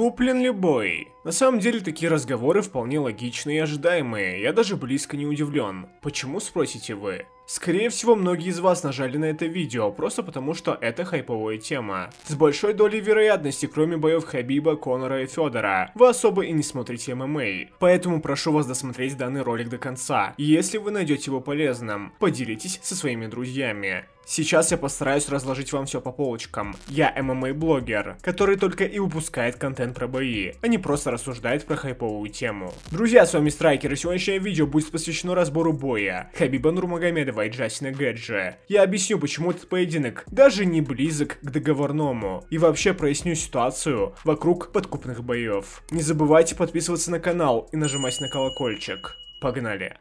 Куплен любой. На самом деле такие разговоры вполне логичные и ожидаемые, я даже близко не удивлен. Почему, спросите вы? Скорее всего, многие из вас нажали на это видео, просто потому что это хайповая тема. С большой долей вероятности, кроме боев Хабиба, Конора и Федора, вы особо и не смотрите ММА. Поэтому прошу вас досмотреть данный ролик до конца. Если вы найдете его полезным, поделитесь со своими друзьями. Сейчас я постараюсь разложить вам все по полочкам. Я ММА-блогер, который только и выпускает контент про бои, а не просто рассуждает про хайповую тему. Друзья, с вами Страйкер, и сегодняшнее видео будет посвящено разбору боя Хабиба Нурмагомедова и Джастина Гэджи. Я объясню, почему этот поединок даже не близок к договорному, и вообще проясню ситуацию вокруг подкупных боев. Не забывайте подписываться на канал и нажимать на колокольчик. Погнали!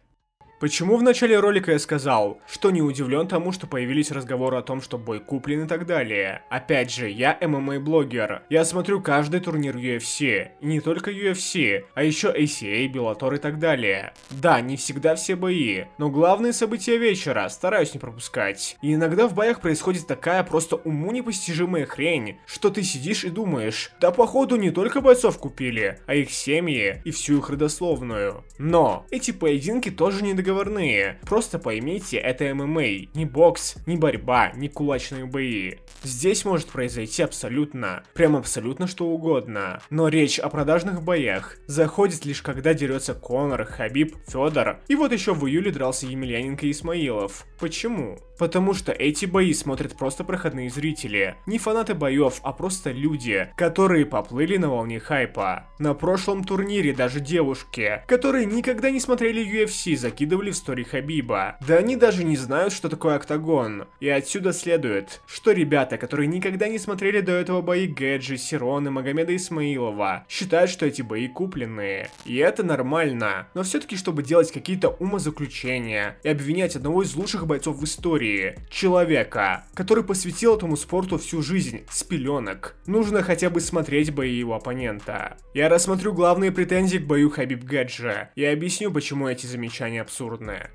Почему в начале ролика я сказал, что не удивлен тому, что появились разговоры о том, что бой куплен и так далее? Опять же, я ММА-блогер. Я смотрю каждый турнир UFC. И не только UFC, а еще ACA, Bellator и так далее. Да, не всегда все бои, но главные события вечера стараюсь не пропускать. И иногда в боях происходит такая просто уму непостижимая хрень, что ты сидишь и думаешь, да походу не только бойцов купили, а их семьи и всю их родословную. Но эти поединки тоже не договорились договорные. Просто поймите, это ММА, не бокс, не борьба, не кулачные бои. Здесь может произойти абсолютно, прям абсолютно что угодно. Но речь о продажных боях заходит лишь когда дерется Конор, Хабиб, Федор. И вот еще в июле дрался Емельяненко и Исмаилов. Почему? Потому что эти бои смотрят просто проходные зрители. Не фанаты боев, а просто люди, которые поплыли на волне хайпа. На прошлом турнире даже девушки, которые никогда не смотрели UFC, закидывали в стори Хабиба. Да они даже не знают, что такое октагон. И отсюда следует, что ребята, которые никогда не смотрели до этого бои Гэджи, Сирона, Магомеда Исмаилова, считают, что эти бои купленные. И это нормально. Но все-таки, чтобы делать какие-то умозаключения и обвинять одного из лучших бойцов в истории, истории человека, который посвятил этому спорту всю жизнь с пеленок. Нужно хотя бы смотреть бои его оппонента. Я рассмотрю главные претензии к бою Хабиб Гаджа и объясню, почему эти замечания абсурдны.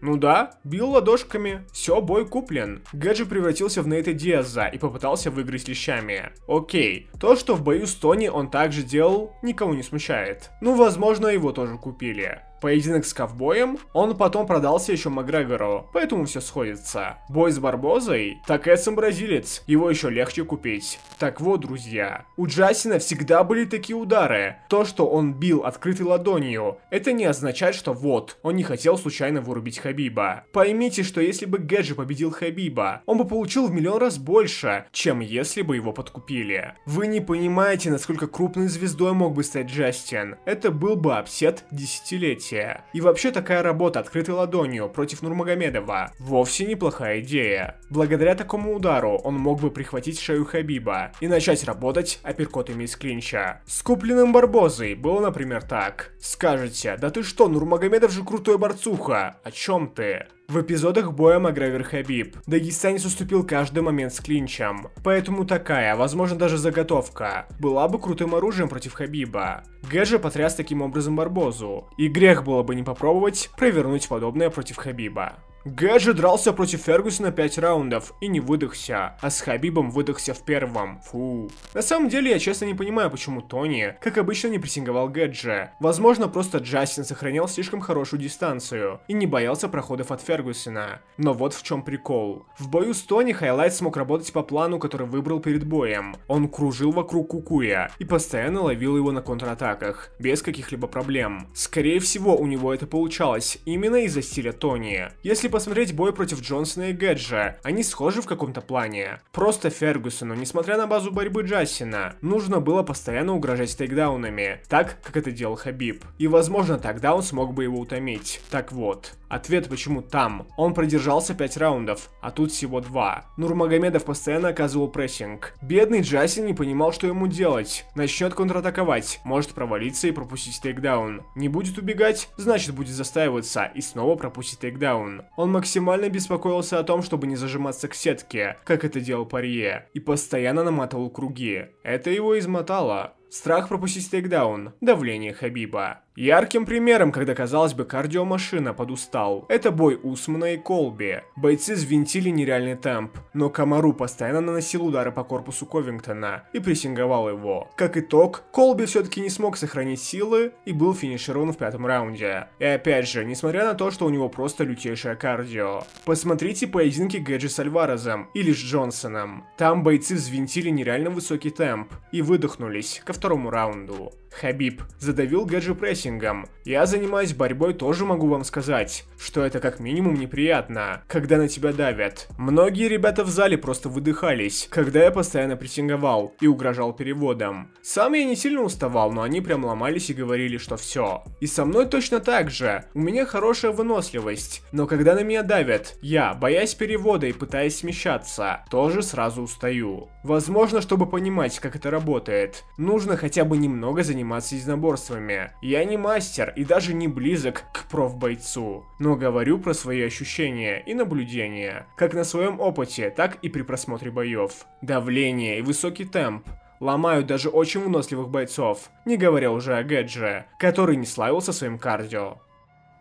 Ну да, бил ладошками. Все, бой куплен. Гэджи превратился в Нейта Диаза и попытался выиграть лещами. Окей, то, что в бою с Тони он также делал, никого не смущает. Ну, возможно, его тоже купили. Поединок с ковбоем, он потом продался еще Макгрегору, поэтому все сходится. Бой с Барбозой, так Эдсон бразилец, его еще легче купить. Так вот, друзья, у Джастина всегда были такие удары. То, что он бил открытой ладонью, это не означает, что вот, он не хотел случайно вырубить Хабиба. Поймите, что если бы Геджи победил Хабиба, он бы получил в миллион раз больше, чем если бы его подкупили. Вы не понимаете, насколько крупной звездой мог бы стать Джастин. Это был бы апсет десятилетий согласия. И вообще такая работа открытой ладонью против Нурмагомедова вовсе неплохая идея. Благодаря такому удару он мог бы прихватить шею Хабиба и начать работать апперкотами из клинча. С купленным Барбозой было, например, так. Скажете, да ты что, Нурмагомедов же крутой борцуха, о чем ты? В эпизодах боя Макгрегор Хабиб дагестанец уступил каждый момент с клинчем, поэтому такая, возможно даже заготовка, была бы крутым оружием против Хабиба. Гэджи потряс таким образом Барбозу, и грех было бы не попробовать провернуть подобное против Хабиба. Гэджи дрался против Фергюсона 5 раундов и не выдохся, а с Хабибом выдохся в первом. Фу. На самом деле, я честно не понимаю, почему Тони, как обычно, не прессинговал Гэджи. Возможно, просто Джастин сохранял слишком хорошую дистанцию и не боялся проходов от Фергюсона. Но вот в чем прикол. В бою с Тони Хайлайт смог работать по плану, который выбрал перед боем. Он кружил вокруг Кукуя и постоянно ловил его на контратаках, без каких-либо проблем. Скорее всего, у него это получалось именно из-за стиля Тони. Если посмотреть бой против Джонсона и Гэджа, они схожи в каком-то плане. Просто Фергюсону, несмотря на базу борьбы Джасина, нужно было постоянно угрожать тейкдаунами, так, как это делал Хабиб. И, возможно, тогда он смог бы его утомить. Так вот, ответ почему там. Он продержался 5 раундов, а тут всего 2. Нурмагомедов постоянно оказывал прессинг. Бедный Джасин не понимал, что ему делать. Начнет контратаковать, может провалиться и пропустить тейкдаун. Не будет убегать, значит будет застаиваться и снова пропустить тейкдаун. Он максимально беспокоился о том, чтобы не зажиматься к сетке, как это делал Парье, и постоянно наматывал круги. Это его измотало. Страх пропустить тейкдаун, давление Хабиба. Ярким примером, когда, казалось бы, кардиомашина подустал, это бой Усмана и Колби. Бойцы звентили нереальный темп, но Комару постоянно наносил удары по корпусу Ковингтона и прессинговал его. Как итог, Колби все-таки не смог сохранить силы и был финиширован в пятом раунде. И опять же, несмотря на то, что у него просто лютейшее кардио. Посмотрите поединки Гэджи с Альварезом или с Джонсоном. Там бойцы взвинтили нереально высокий темп и выдохнулись ко второму раунду. Хабиб задавил Гэджи прессингом. Я занимаюсь борьбой, тоже могу вам сказать, что это как минимум неприятно, когда на тебя давят. Многие ребята в зале просто выдыхались, когда я постоянно прессинговал и угрожал переводом. Сам я не сильно уставал, но они прям ломались и говорили, что все. И со мной точно так же. У меня хорошая выносливость, но когда на меня давят, я, боясь перевода и пытаясь смещаться, тоже сразу устаю. Возможно, чтобы понимать, как это работает, нужно нужно хотя бы немного заниматься единоборствами. Я не мастер и даже не близок к профбойцу, но говорю про свои ощущения и наблюдения, как на своем опыте, так и при просмотре боев. Давление и высокий темп ломают даже очень выносливых бойцов, не говоря уже о Гэдже, который не славился своим кардио.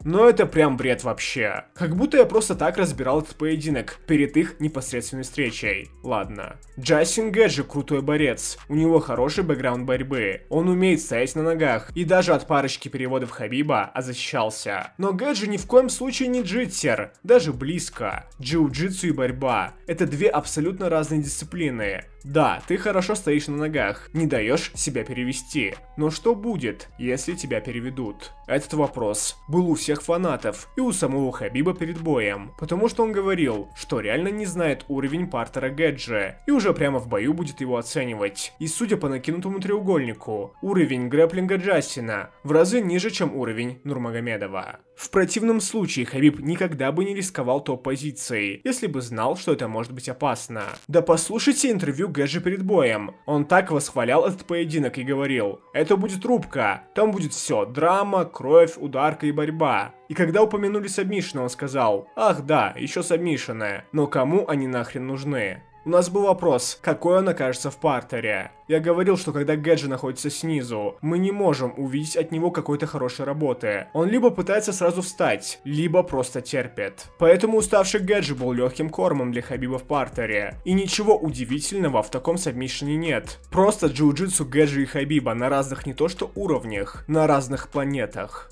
Но это прям бред вообще. Как будто я просто так разбирал этот поединок перед их непосредственной встречей. Ладно. Джастин Гэджи крутой борец. У него хороший бэкграунд борьбы. Он умеет стоять на ногах. И даже от парочки переводов Хабиба защищался. Но Гэджи ни в коем случае не джитсер. Даже близко. Джиу-джитсу и борьба. Это две абсолютно разные дисциплины. Да, ты хорошо стоишь на ногах, не даешь себя перевести. Но что будет, если тебя переведут? Этот вопрос был у всех фанатов и у самого Хабиба перед боем, потому что он говорил, что реально не знает уровень партера Гэджи и уже прямо в бою будет его оценивать. И судя по накинутому треугольнику, уровень грэплинга Джастина в разы ниже, чем уровень Нурмагомедова. В противном случае Хабиб никогда бы не рисковал топ-позицией, если бы знал, что это может быть опасно. Да послушайте интервью Гэджи перед боем. Он так восхвалял этот поединок и говорил, это будет рубка, там будет все, драма, кровь, ударка и борьба. И когда упомянули сабмишины, он сказал, ах да, еще сабмишины, но кому они нахрен нужны? У нас был вопрос, какой он окажется в партере. Я говорил, что когда Гэджи находится снизу, мы не можем увидеть от него какой-то хорошей работы. Он либо пытается сразу встать, либо просто терпит. Поэтому уставший Гэджи был легким кормом для Хабиба в партере. И ничего удивительного в таком совмещении нет. Просто джиу-джитсу Гэджи и Хабиба на разных не то что уровнях, на разных планетах.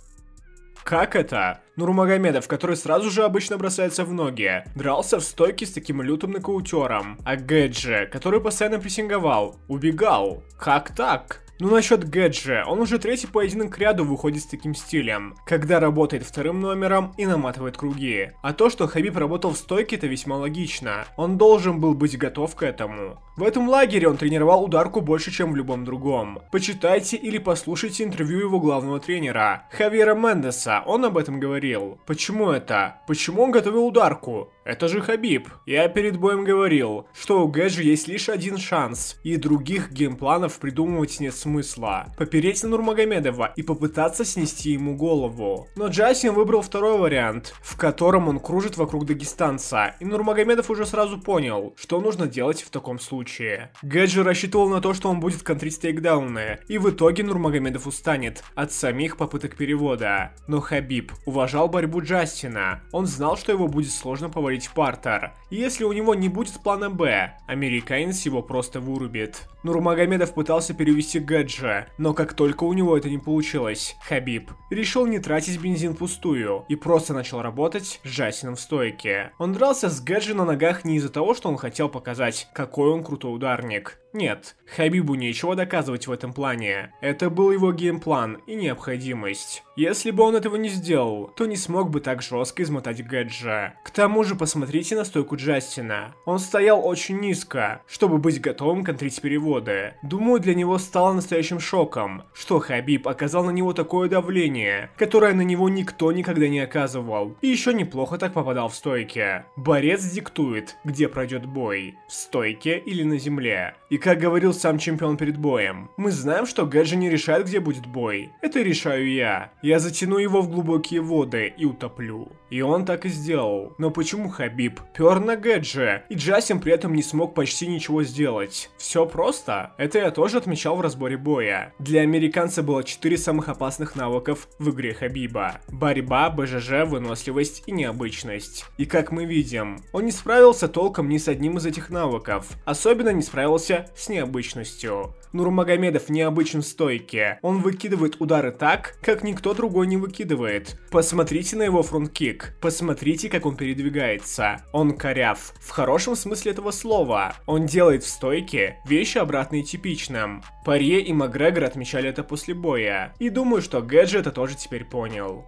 Как это? Нурмагомедов, который сразу же обычно бросается в ноги, дрался в стойке с таким лютым нокаутером. А Гэджи, который постоянно прессинговал, убегал. Как так? Ну насчет Гэджи, он уже третий поединок к ряду выходит с таким стилем, когда работает вторым номером и наматывает круги. А то, что Хабиб работал в стойке, это весьма логично. Он должен был быть готов к этому. В этом лагере он тренировал ударку больше, чем в любом другом. Почитайте или послушайте интервью его главного тренера, Хавьера Мендеса, он об этом говорил. Почему это? Почему он готовил ударку? Это же Хабиб. Я перед боем говорил, что у Гэджи есть лишь один шанс, и других геймпланов придумывать нет смысла. Попереть на Нурмагомедова и попытаться снести ему голову. Но Джастин выбрал второй вариант, в котором он кружит вокруг дагестанца, и Нурмагомедов уже сразу понял, что нужно делать в таком случае. Гэджи рассчитывал на то, что он будет контрить тейкдауны, и в итоге Нурмагомедов устанет от самих попыток перевода. Но Хабиб уважал борьбу Джастина. Он знал, что его будет сложно повалить говорить Партер. Если у него не будет плана «Б», американец его просто вырубит. Нурмагомедов пытался перевести Гаджа, но как только у него это не получилось, Хабиб решил не тратить бензин пустую и просто начал работать с Джасином в стойке. Он дрался с Гаджи на ногах не из-за того, что он хотел показать, какой он крутой ударник. Нет, Хабибу нечего доказывать в этом плане. Это был его геймплан и необходимость. Если бы он этого не сделал, то не смог бы так жестко измотать Гэджа. К тому же посмотрите на стойку Джастина. Он стоял очень низко, чтобы быть готовым контрить переводы. Думаю, для него стало настоящим шоком, что Хабиб оказал на него такое давление, которое на него никто никогда не оказывал, и еще неплохо так попадал в стойке. Борец диктует, где пройдет бой, в стойке или на земле. И и как говорил сам чемпион перед боем, мы знаем, что Гэджи не решает, где будет бой. Это решаю я. Я затяну его в глубокие воды и утоплю. И он так и сделал. Но почему Хабиб пер на Гэджи, и Джасим при этом не смог почти ничего сделать? Все просто. Это я тоже отмечал в разборе боя. Для американца было 4 самых опасных навыков в игре Хабиба. Борьба, БЖЖ, выносливость и необычность. И как мы видим, он не справился толком ни с одним из этих навыков. Особенно не справился с необычностью. Нурмагомедов необычен в стойке. Он выкидывает удары так, как никто другой не выкидывает. Посмотрите на его фронт-кик. Посмотрите, как он передвигается. Он коряв. В хорошем смысле этого слова. Он делает в стойке вещи обратные типичным. Парье и Макгрегор отмечали это после боя. И думаю, что Гэджи это тоже теперь понял.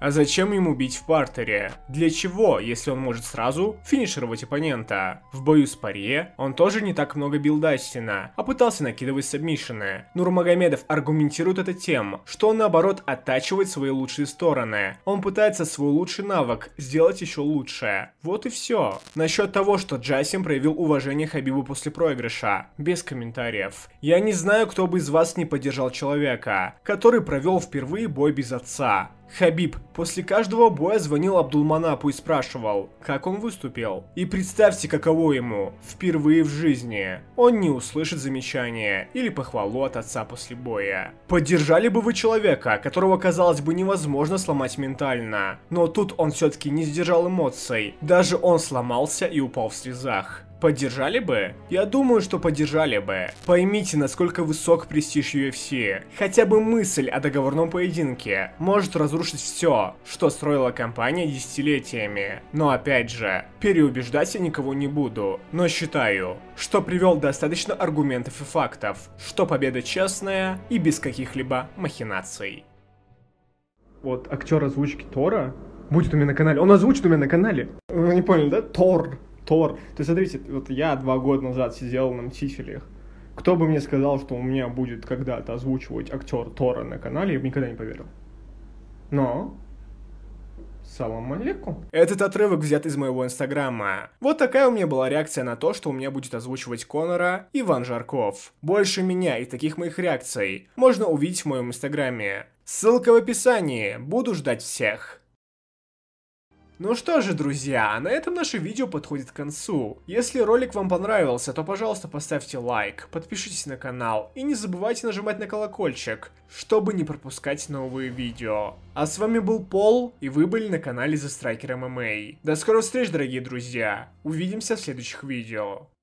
А зачем ему бить в партере? Для чего, если он может сразу финишировать оппонента? В бою с Парье он тоже не так много бил Дастина, а пытался накидывать сабмишины. Нурмагомедов аргументирует это тем, что он наоборот оттачивает свои лучшие стороны. Он пытается свой лучший навык сделать еще лучше. Вот и все. Насчет того, что Джасим проявил уважение Хабибу после проигрыша. Без комментариев. Я не знаю, кто бы из вас не поддержал человека, который провел впервые бой без отца. Хабиб после каждого боя звонил Абдулманапу и спрашивал, как он выступил. И представьте, каково ему, впервые в жизни. Он не услышит замечания или похвалу от отца после боя. Поддержали бы вы человека, которого, казалось бы, невозможно сломать ментально. Но тут он все-таки не сдержал эмоций, даже он сломался и упал в слезах. Поддержали бы? Я думаю, что поддержали бы. Поймите, насколько высок престиж UFC. Хотя бы мысль о договорном поединке может разрушить все, что строила компания десятилетиями. Но опять же, переубеждать я никого не буду, но считаю, что привел достаточно аргументов и фактов, что победа честная и без каких-либо махинаций. Вот актер озвучки Тора будет у меня на канале. Он озвучит у меня на канале. Вы ну, не поняли, да? Тор. Тор. то есть, смотрите, вот я два года назад сидел на «Мстителях». Кто бы мне сказал, что у меня будет когда-то озвучивать актер Тора на канале, я бы никогда не поверил. Но Салам алейкум. Этот отрывок взят из моего инстаграма. Вот такая у меня была реакция на то, что у меня будет озвучивать Конора Иван Жарков. Больше меня и таких моих реакций можно увидеть в моем инстаграме. Ссылка в описании. Буду ждать всех. Ну что же, друзья, на этом наше видео подходит к концу. Если ролик вам понравился, то, пожалуйста, поставьте лайк, подпишитесь на канал и не забывайте нажимать на колокольчик, чтобы не пропускать новые видео. А с вами был Пол, и вы были на канале The Striker MMA. До скорых встреч, дорогие друзья! Увидимся в следующих видео.